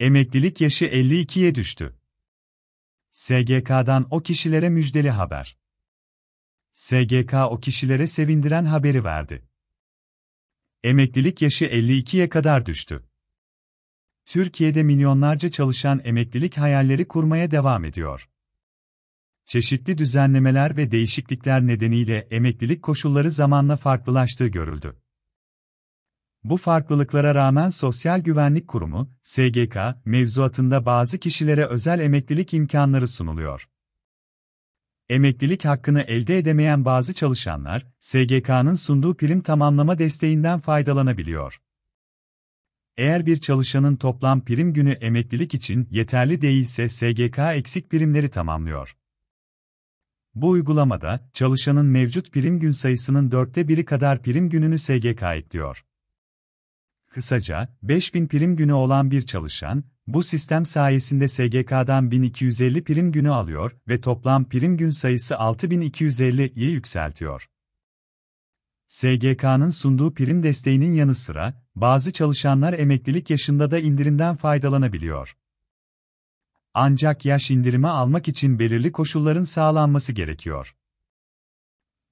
Emeklilik yaşı 52'ye düştü. SGK'dan o kişilere müjdeli haber. SGK o kişilere sevindiren haberi verdi. Emeklilik yaşı 52'ye kadar düştü. Türkiye'de milyonlarca çalışan emeklilik hayalleri kurmaya devam ediyor. Çeşitli düzenlemeler ve değişiklikler nedeniyle emeklilik koşulları zamanla farklılaştığı görüldü. Bu farklılıklara rağmen Sosyal Güvenlik Kurumu, SGK, mevzuatında bazı kişilere özel emeklilik imkanları sunuluyor. Emeklilik hakkını elde edemeyen bazı çalışanlar, SGK'nın sunduğu prim tamamlama desteğinden faydalanabiliyor. Eğer bir çalışanın toplam prim günü emeklilik için yeterli değilse SGK eksik primleri tamamlıyor. Bu uygulamada, çalışanın mevcut prim gün sayısının dörtte biri kadar prim gününü SGK ekliyor. Kısaca, 5000 prim günü olan bir çalışan, bu sistem sayesinde SGK'dan 1250 prim günü alıyor ve toplam prim gün sayısı 6250'ye yükseltiyor. SGK'nın sunduğu prim desteğinin yanı sıra, bazı çalışanlar emeklilik yaşında da indirimden faydalanabiliyor. Ancak yaş indirimi almak için belirli koşulların sağlanması gerekiyor.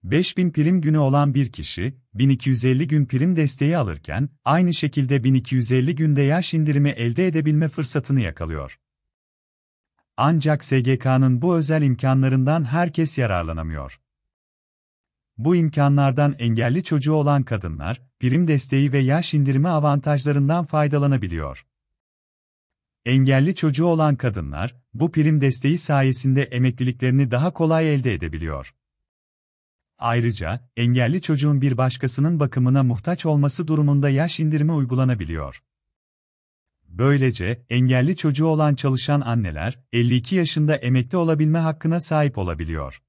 5000 prim günü olan bir kişi, 1250 gün prim desteği alırken, aynı şekilde 1250 günde yaş indirimi elde edebilme fırsatını yakalıyor. Ancak SGK'nın bu özel imkanlarından herkes yararlanamıyor. Bu imkanlardan engelli çocuğu olan kadınlar, prim desteği ve yaş indirimi avantajlarından faydalanabiliyor. Engelli çocuğu olan kadınlar, bu prim desteği sayesinde emekliliklerini daha kolay elde edebiliyor. Ayrıca, engelli çocuğun bir başkasının bakımına muhtaç olması durumunda yaş indirimi uygulanabiliyor. Böylece, engelli çocuğu olan çalışan anneler, 52 yaşında emekli olabilme hakkına sahip olabiliyor.